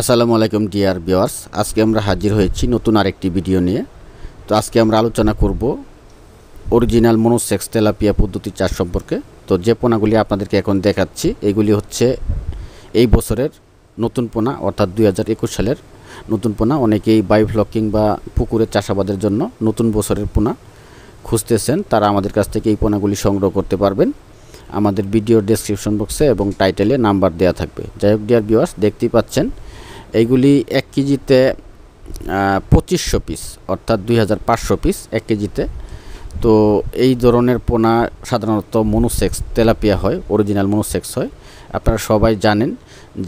আসসালামু আলাইকুম deer viewers আজকে আমরা হাজির হয়েছি নতুন আরেকটি ভিডিও নিয়ে তো আজকে আমরা আলোচনা করব অরিজিনাল মনোসেক্স তেলাপিয়া পদ্ধতি চাষ সম্পর্কে তো যে পোনাগুলি আপনাদেরকে এখন দেখাচ্ছি এগুলি হচ্ছে এই বছরের নতুন পোনা অর্থাৎ দুই সালের নতুন পোনা অনেকেই বায়োফ্লক বা পুকুরের চাষাবাদের জন্য নতুন বছরের পোনা খুঁজতেছেন তারা আমাদের কাছ থেকে এই পোনাগুলি সংগ্রহ করতে পারবেন আমাদের ভিডিও ডেসক্রিপশন বক্সে এবং টাইটেলে নাম্বার দেওয়া থাকবে যাই হোক ডিয়ার ভিওয়ার্স দেখতেই পাচ্ছেন এইগুলি এক কেজিতে পঁচিশশো পিস অর্থাৎ দুই হাজার পাঁচশো পিস এক কেজিতে তো এই ধরনের পোনা সাধারণত মনুসেক্স তেলাপিয়া হয় অরিজিনাল মনুসেক্স হয় আপনারা সবাই জানেন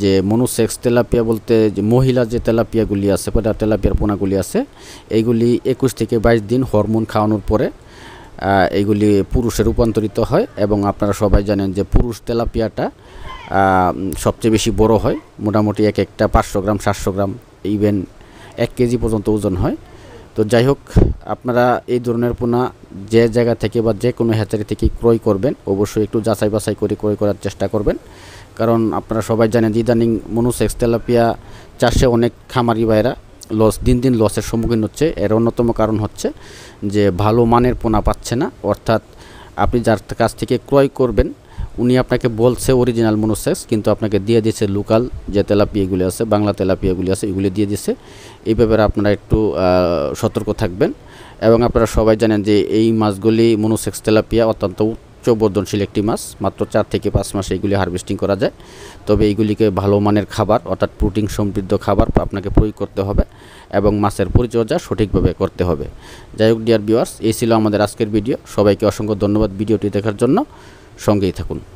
যে মনুসেক্স তেলাপিয়া বলতে যে মহিলা যে তেলাপিয়াগুলি আছে বা তেলাপিয়ার পোনাগুলি আছে এইগুলি একুশ থেকে বাইশ দিন হরমোন খাওয়ানোর পরে এইগুলি পুরুষে রূপান্তরিত হয় এবং আপনারা সবাই জানেন যে পুরুষ তেলাপিয়াটা সবচেয়ে বেশি বড় হয় মোটামুটি এক একটা পাঁচশো গ্রাম সাতশো গ্রাম ইভেন এক কেজি পর্যন্ত ওজন হয় তো যাই হোক আপনারা এই ধরনের পোনা যে জায়গা থেকে বা যে কোনো হ্যাচারি থেকে ক্রয় করবেন অবশ্যই একটু যাচাই বাছাই করে ক্রয় করার চেষ্টা করবেন কারণ আপনারা সবাই জানেন ইদানিং মনুসেক্স তেলাপিয়া চাষে অনেক খামারি বাইরা লস দিন দিন লসের সম্মুখীন হচ্ছে এর অন্যতম কারণ হচ্ছে যে ভালো মানের পোনা পাচ্ছে না অর্থাৎ আপনি যার কাছ থেকে ক্রয় করবেন উনি আপনাকে বলছে অরিজিনাল মনোসেক্স কিন্তু আপনাকে দিয়ে দিয়েছে লোকাল যে তেলাপিয়াগুলি আছে বাংলা তেলাপিয়াগুলি আছে এগুলি দিয়ে দিয়েছে এই ব্যাপারে আপনারা একটু সতর্ক থাকবেন এবং আপনারা সবাই জানেন যে এই মাছগুলি মনোসেক্স তেলাপিয়া অত্যন্ত উচ্চ বর্ধনশীল একটি মাছ মাত্র চার থেকে পাঁচ মাসে এগুলি হারভেস্টিং করা যায় তবে এইগুলিকে ভালো মানের খাবার অর্থাৎ প্রোটিন সমৃদ্ধ খাবার আপনাকে প্রয়োগ করতে হবে এবং মাছের পরিচর্যা সঠিকভাবে করতে হবে যাই হোক ডিয়ার ভিওয়ার্স এই ছিল আমাদের আজকের ভিডিও সবাইকে অসংখ্য ধন্যবাদ ভিডিওটি দেখার জন্য সঙ্গেই থাকুন